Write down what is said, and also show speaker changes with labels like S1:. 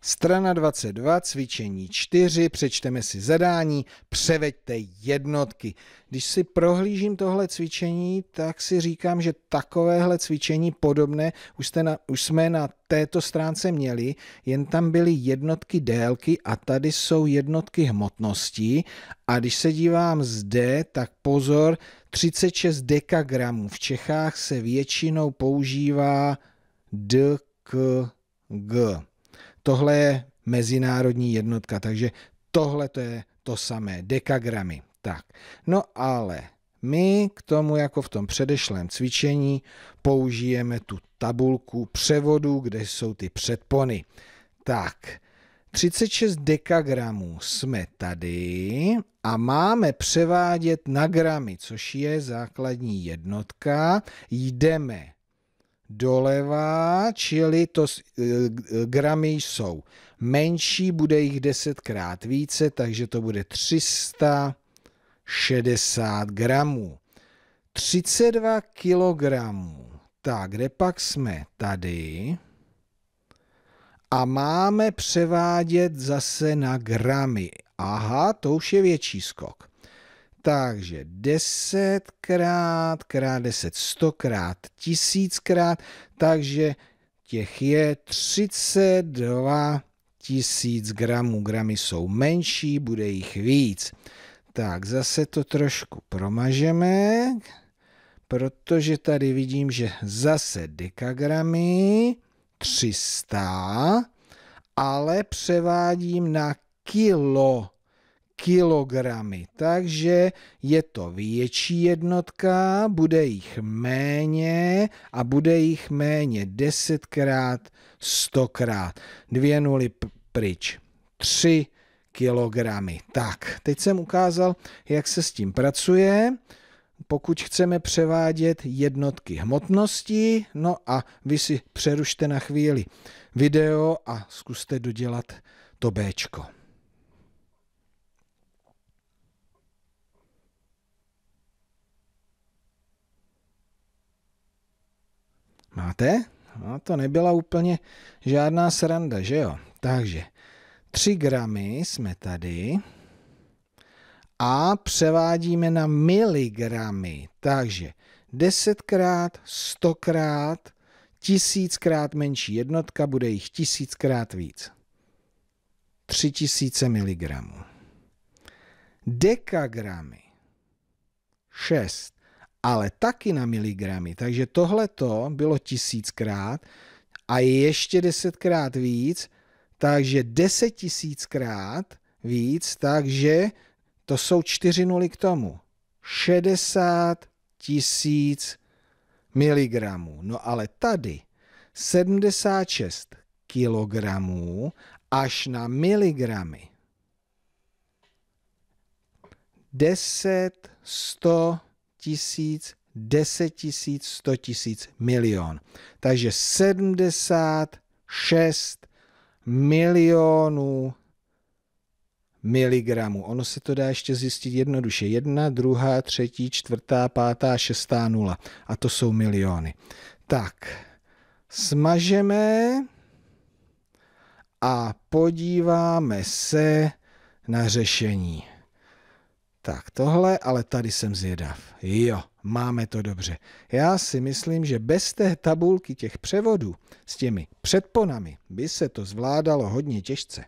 S1: Strana 22, cvičení 4, přečteme si zadání, převeďte jednotky. Když si prohlížím tohle cvičení, tak si říkám, že takovéhle cvičení podobné už, jste na, už jsme na této stránce měli, jen tam byly jednotky délky a tady jsou jednotky hmotnosti. A když se dívám zde, tak pozor, 36 dekagramů. V Čechách se většinou používá dkg. Tohle je mezinárodní jednotka, takže tohle to je to samé, dekagramy. Tak, no ale my k tomu, jako v tom předešlém cvičení, použijeme tu tabulku převodu, kde jsou ty předpony. Tak, 36 dekagramů jsme tady a máme převádět na gramy, což je základní jednotka. Jdeme doleva, čili to eh, gramy jsou menší, bude jich desetkrát více, takže to bude 360 gramů. 32 kilogramů. Tak, kde pak jsme? Tady. A máme převádět zase na gramy. Aha, to už je větší skok. Takže 10 krát, krát 10, 100 krát, 1000 krát, takže těch je 32 tisíc gramů. Gramy jsou menší, bude jich víc. Tak zase to trošku promažeme, protože tady vidím, že zase dekagramy 300, ale převádím na kilo kilogramy. Takže je to větší jednotka, bude jich méně a bude jich méně desetkrát, stokrát. Dvě nuly pryč. Tři kilogramy. Tak, teď jsem ukázal, jak se s tím pracuje. Pokud chceme převádět jednotky hmotnosti, no a vy si přerušte na chvíli video a zkuste dodělat to Bčko. Máte? No, to nebyla úplně žádná sranda, že jo? Takže 3 gramy jsme tady a převádíme na miligramy. Takže 10krát, 100krát, 1000 krát menší jednotka, bude jich 1000 krát víc. 3000 miligramů. Dekagramy. 6 ale taky na miligramy. Takže tohle to bylo tisíckrát a ještě desetkrát víc, takže deset tisíckrát víc, takže to jsou čtyři nuly k tomu. 60 tisíc miligramů. No ale tady 76 kilogramů až na miligramy. 10, 100, tisíc, 10 tisíc, 100 tisíc, milion. Takže 76 milionů miligramů. Ono se to dá ještě zjistit jednoduše. Jedna, druhá, třetí, čtvrtá, pátá, šestá nula. A to jsou miliony. Tak, smažeme a podíváme se na řešení. Tak tohle, ale tady jsem zvědav. Jo, máme to dobře. Já si myslím, že bez té tabulky těch převodů s těmi předponami by se to zvládalo hodně těžce.